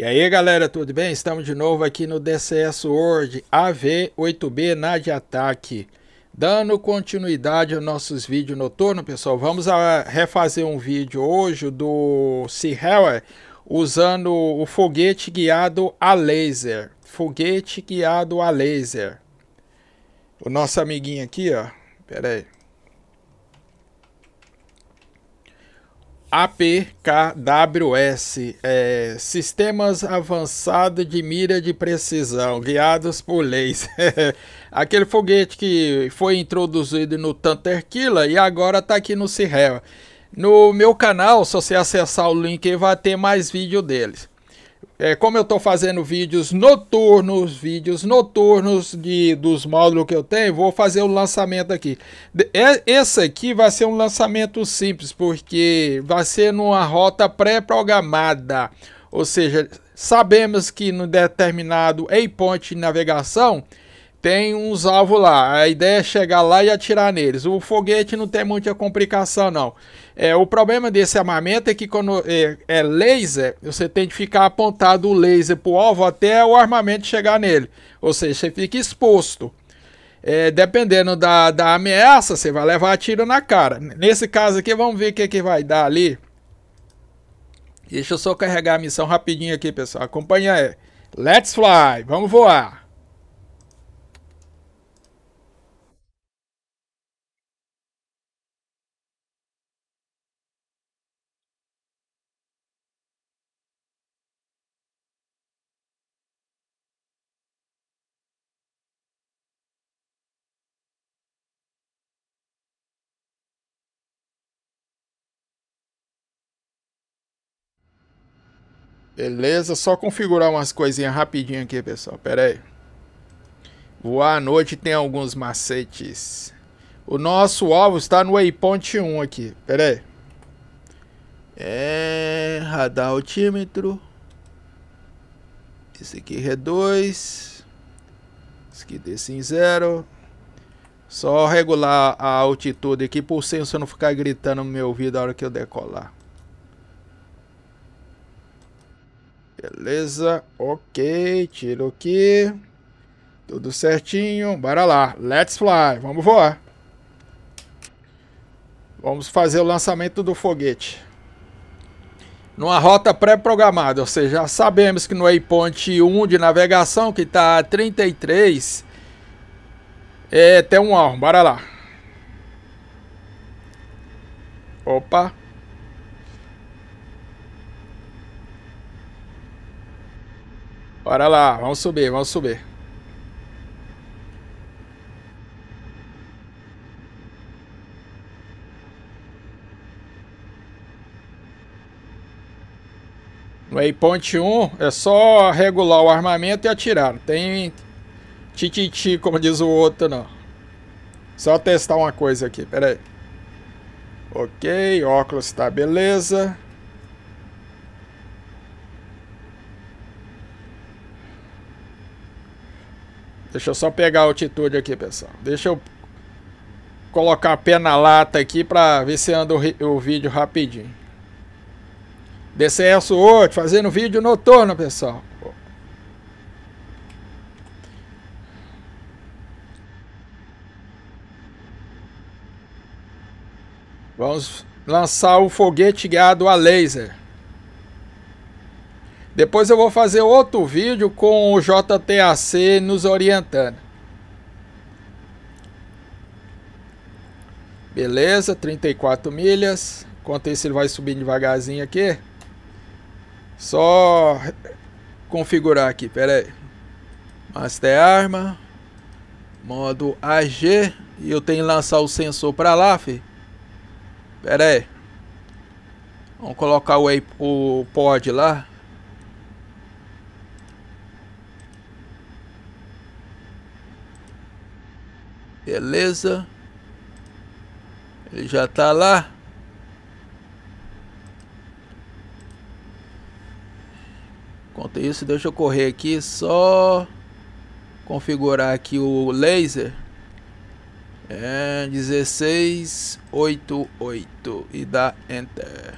E aí galera, tudo bem? Estamos de novo aqui no DCS World AV8B NAD Ataque Dando continuidade aos nossos vídeos noturnos, pessoal Vamos refazer um vídeo hoje do Seahawk Usando o foguete guiado a laser Foguete guiado a laser O nosso amiguinho aqui, ó Pera aí APKWS é, Sistemas Avançados de Mira de Precisão, guiados por leis. Aquele foguete que foi introduzido no Tanterquila e agora está aqui no Cirrel. No meu canal, se você acessar o link, vai ter mais vídeo deles é, como eu estou fazendo vídeos noturnos, vídeos noturnos de, dos módulos que eu tenho, vou fazer o um lançamento aqui. É, esse aqui vai ser um lançamento simples, porque vai ser numa rota pré-programada. Ou seja, sabemos que no determinado waypoint de navegação, tem uns alvos lá. A ideia é chegar lá e atirar neles. O foguete não tem muita complicação, não. É, o problema desse armamento é que quando é, é laser, você tem que ficar apontado o laser para o alvo até o armamento chegar nele. Ou seja, você fica exposto. É, dependendo da, da ameaça, você vai levar tiro na cara. Nesse caso aqui, vamos ver o que, que vai dar ali. Deixa eu só carregar a missão rapidinho aqui, pessoal. Acompanha aí. Let's fly! Vamos voar! Beleza, só configurar umas coisinhas rapidinho aqui, pessoal. Pera aí. Voar à noite tem alguns macetes. O nosso alvo está no waypoint 1 aqui. Pera aí. É... Radar altímetro. Esse aqui é 2. Esse aqui desce em 0. Só regular a altitude aqui por o sensor não ficar gritando no meu ouvido a hora que eu decolar. Beleza, ok, tiro aqui. Tudo certinho, bora lá. Let's fly, vamos voar. Vamos fazer o lançamento do foguete. Numa rota pré-programada, ou seja, já sabemos que no waypoint 1 de navegação, que está a 33, é, tem um alvo, bora lá. Opa. Bora lá, vamos subir, vamos subir. No Waypoint 1 é só regular o armamento e atirar. Não tem tititi, ti, ti, como diz o outro, não. Só testar uma coisa aqui, peraí. Ok, óculos tá beleza. Deixa eu só pegar a altitude aqui, pessoal. Deixa eu colocar a pé na lata aqui para ver se anda o, o vídeo rapidinho. DCS hoje, fazendo vídeo noturno, pessoal. Vamos lançar o foguete guiado a laser. Depois eu vou fazer outro vídeo com o JTAC nos orientando. Beleza, 34 milhas. Enquanto isso ele vai subindo devagarzinho aqui. Só configurar aqui, pera aí. Master Arma, modo AG. E eu tenho que lançar o sensor para lá, fi. Pera aí. Vamos colocar o, o pod lá. Beleza. Ele já está lá. Enquanto isso, deixa eu correr aqui só configurar aqui o laser. É 1688 e dá enter.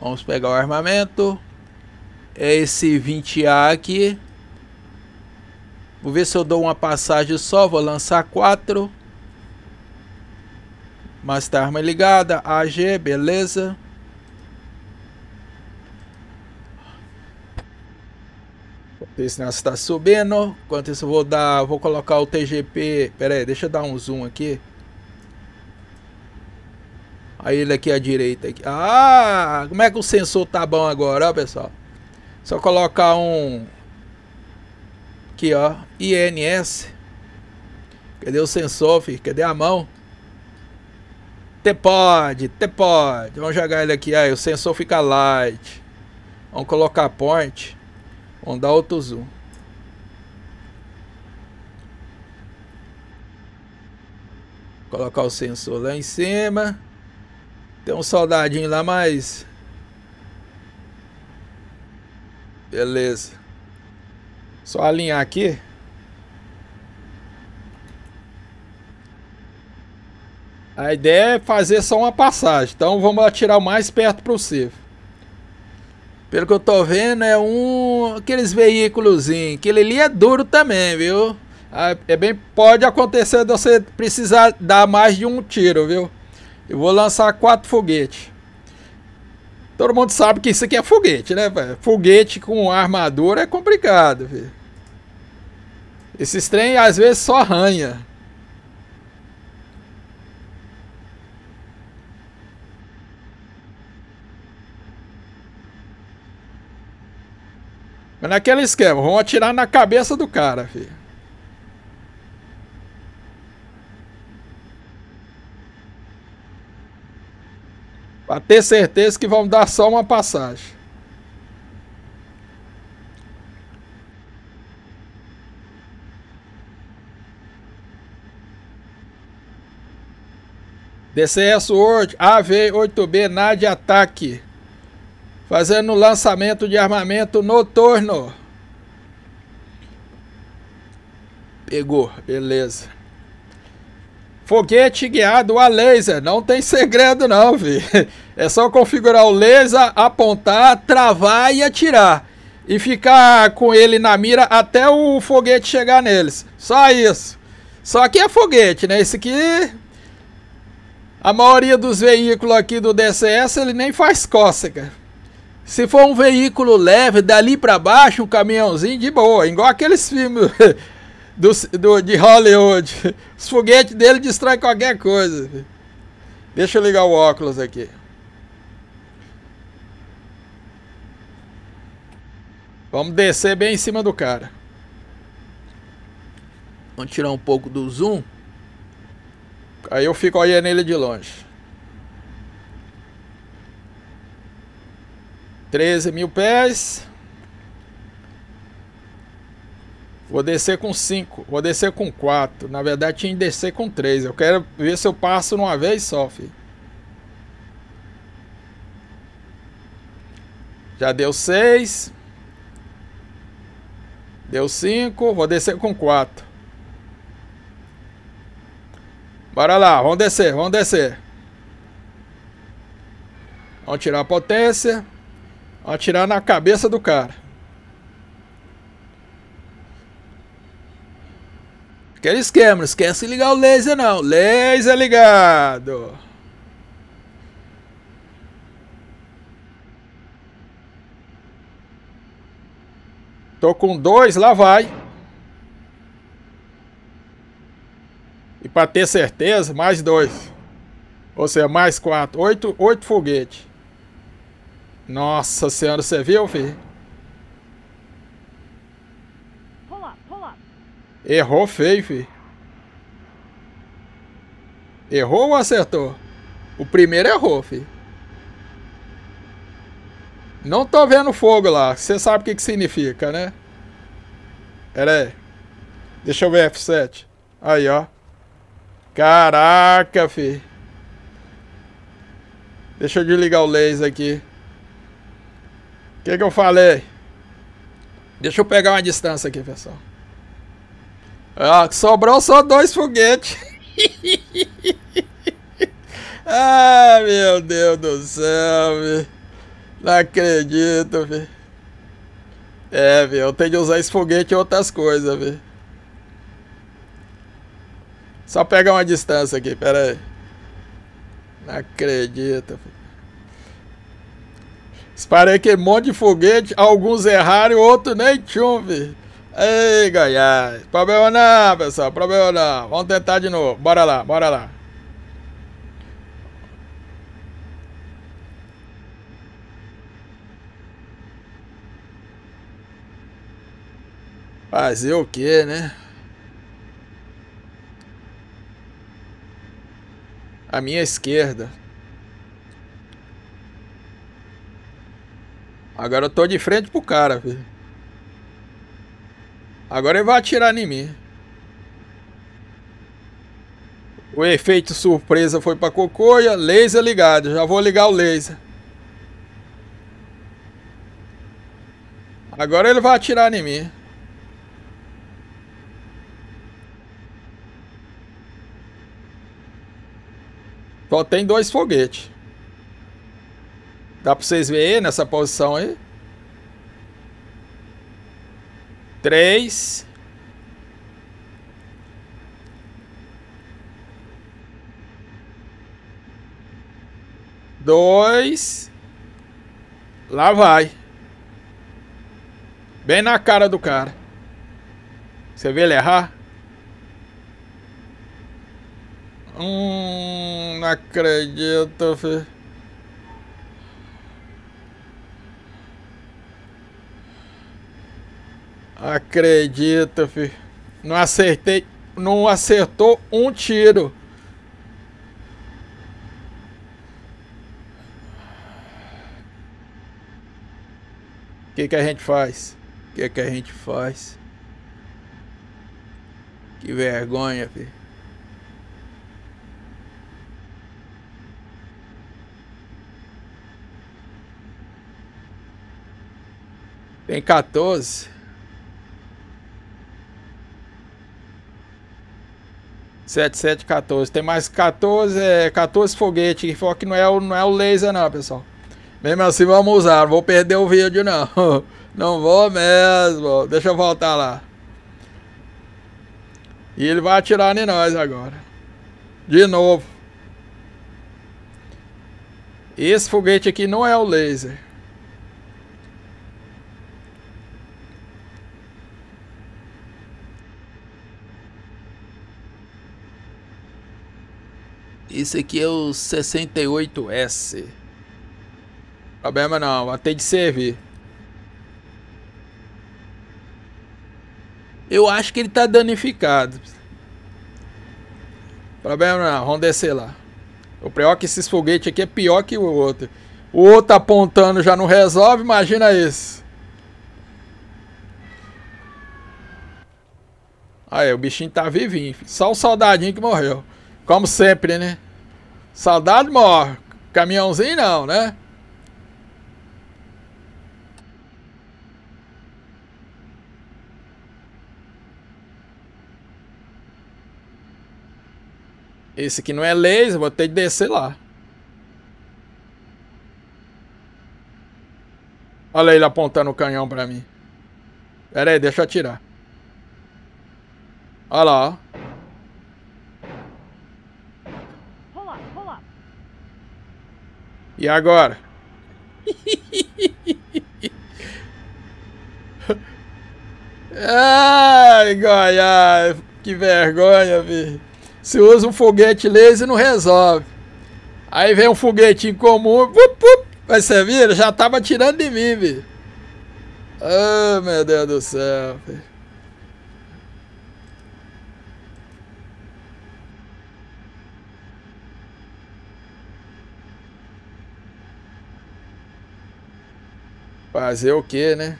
Vamos pegar o armamento. É esse 20A aqui. Vou ver se eu dou uma passagem só. Vou lançar 4. Mas né, tá arma ligada. AG, beleza. Esse sinal está subindo. Enquanto isso, eu vou dar. Vou colocar o TGP. Pera aí, deixa eu dar um zoom aqui. Aí ele aqui à direita. Aqui. Ah, como é que o sensor tá bom agora, ó, pessoal? Só colocar um aqui, ó, INS. Cadê o sensor, filho? Cadê a mão? Te pode, te pode. Vamos jogar ele aqui, aí o sensor fica light. Vamos colocar a ponte, Vamos dar outro zoom. Colocar o sensor lá em cima. Tem um soldadinho lá, mas... Beleza. Só alinhar aqui. A ideia é fazer só uma passagem. Então vamos atirar o mais perto possível. Pelo que eu tô vendo, é um. Aqueles veículos. Aquele ali é duro também, viu? Ah, é bem. Pode acontecer de você precisar dar mais de um tiro, viu? Eu vou lançar quatro foguetes. Todo mundo sabe que isso aqui é foguete, né, Foguete com armadura é complicado, viu? Esses trem às vezes só arranha. Mas naquele esquema, vão atirar na cabeça do cara, filho. Pra ter certeza que vão dar só uma passagem. DCS World AV-8B NAD ataque, fazendo lançamento de armamento noturno. Pegou, beleza. Foguete guiado a laser, não tem segredo não, vi. É só configurar o laser, apontar, travar e atirar. E ficar com ele na mira até o foguete chegar neles. Só isso. Só que é foguete, né? Esse aqui a maioria dos veículos aqui do DCS ele nem faz cócega. Se for um veículo leve, dali para baixo, um caminhãozinho de boa, igual aqueles filmes do, do, de Hollywood. Os foguetes dele distraem qualquer coisa. Deixa eu ligar o óculos aqui. Vamos descer bem em cima do cara. Vamos tirar um pouco do zoom. Aí eu fico olhando ele de longe. 13 mil pés. Vou descer com 5, vou descer com 4. Na verdade, tinha que descer com 3. Eu quero ver se eu passo numa vez só, filho. Já deu 6. Deu 5, vou descer com 4. Bora lá, vamos descer, vamos descer. Vamos tirar a potência. Vamos atirar na cabeça do cara. Aquele esquema, não esquece de ligar o laser não. Laser ligado. Tô com dois, lá vai. para ter certeza, mais dois. Ou seja, mais quatro. Oito, oito foguetes. Nossa senhora, você viu, filho? Errou feio, filho. Errou ou acertou? O primeiro errou, filho. Não tô vendo fogo lá. Você sabe o que, que significa, né? Pera aí. Deixa eu ver F7. Aí, ó. Caraca, fi. Deixa eu desligar o laser aqui. O que, que eu falei? Deixa eu pegar uma distância aqui, pessoal. Ah, sobrou só dois foguetes. Ah, meu Deus do céu, vi. Não acredito, vi. É, vi, eu tenho de usar esse foguete em outras coisas, vi. Só pegar uma distância aqui, pera aí. Não acredita. Esparei que monte de foguete, alguns erraram e outros nem tinham, Ei, Goiás. Problema não, pessoal. Problema não. Vamos tentar de novo. Bora lá, bora lá. Fazer o quê, né? à minha esquerda. Agora eu tô de frente pro cara, filho. Agora ele vai atirar em mim. O efeito surpresa foi pra cocoia. Laser ligado. Já vou ligar o laser. Agora ele vai atirar em mim. Só tem dois foguetes. Dá para vocês verem nessa posição aí. Três. Dois. Lá vai. Bem na cara do cara. Você vê ele errar? Um não acredito, filho. Acredito, filho. Não acertei. Não acertou um tiro. O que, que a gente faz? O que, que a gente faz? Que vergonha, filho. Tem 14. Sete, sete, 14. Tem mais 14, é, 14 foguetes. Só que não é, o, não é o laser, não, pessoal. Mesmo assim, vamos usar. Não vou perder o vídeo, não. Não vou mesmo. Deixa eu voltar lá. E ele vai atirar em nós agora. De novo. Esse foguete aqui não é o laser. Esse aqui é o 68S. Problema não, até de servir. Eu acho que ele tá danificado. Problema não, vamos descer lá. O pior é que esses foguetes aqui é pior que o outro. O outro apontando já não resolve, imagina isso Aí, o bichinho tá vivinho. Só o soldadinho que morreu. Como sempre, né? Saudade maior. Caminhãozinho não, né? Esse aqui não é laser, vou ter que descer lá. Olha ele apontando o canhão pra mim. Pera aí, deixa eu atirar. Olha lá, ó. E agora? Ai, Goiás, que vergonha, vi. Se usa um foguete laser e não resolve. Aí vem um foguete comum, pup, pup, você vira, já tava tirando de mim, vi. Ah, oh, meu Deus do céu, filho. Fazer o que, né?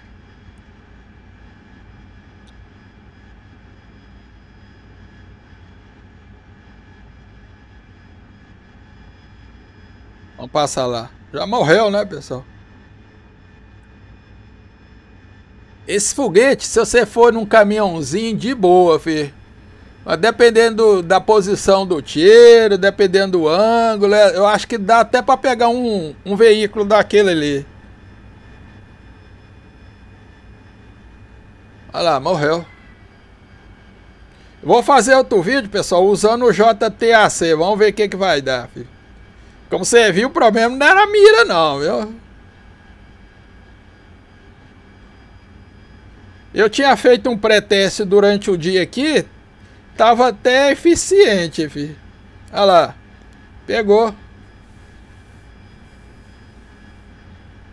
Vamos passar lá. Já morreu, né, pessoal? Esse foguete, se você for num caminhãozinho de boa, filho. Mas dependendo da posição do tiro, dependendo do ângulo, é, eu acho que dá até para pegar um, um veículo daquele ali. Olha lá, morreu. Vou fazer outro vídeo, pessoal, usando o JTAC. Vamos ver o que, que vai dar, filho. Como você viu, o problema não era a mira, não, viu? Eu tinha feito um pré-teste durante o dia aqui. Tava até eficiente, filho. Olha lá. Pegou.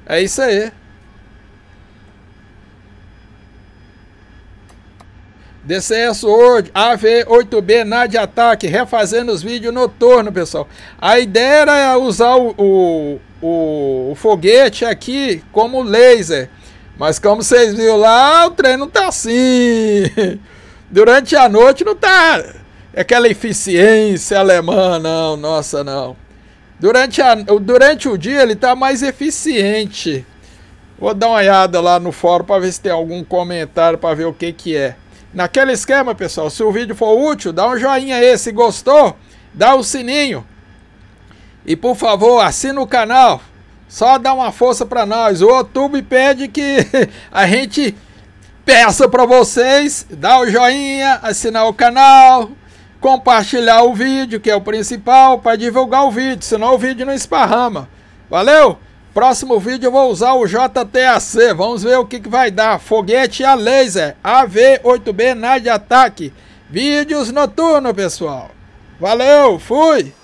É isso aí. DCS World, AV8B, NAD Ataque, refazendo os vídeos noturno, pessoal. A ideia era usar o, o, o, o foguete aqui como laser. Mas como vocês viram lá, o trem não tá assim. Durante a noite não tá aquela eficiência alemã, não. Nossa, não. Durante, a, durante o dia ele tá mais eficiente. Vou dar uma olhada lá no fórum para ver se tem algum comentário para ver o que que é. Naquele esquema, pessoal, se o vídeo for útil, dá um joinha aí. Se gostou, dá o um sininho. E por favor, assina o canal. Só dá uma força para nós. O YouTube pede que a gente peça para vocês dar o joinha, assinar o canal, compartilhar o vídeo, que é o principal, para divulgar o vídeo, senão o vídeo não esparrama. Valeu? Próximo vídeo eu vou usar o JTAC, vamos ver o que, que vai dar. Foguete a laser, AV-8B na de ataque. Vídeos noturno, pessoal. Valeu, fui!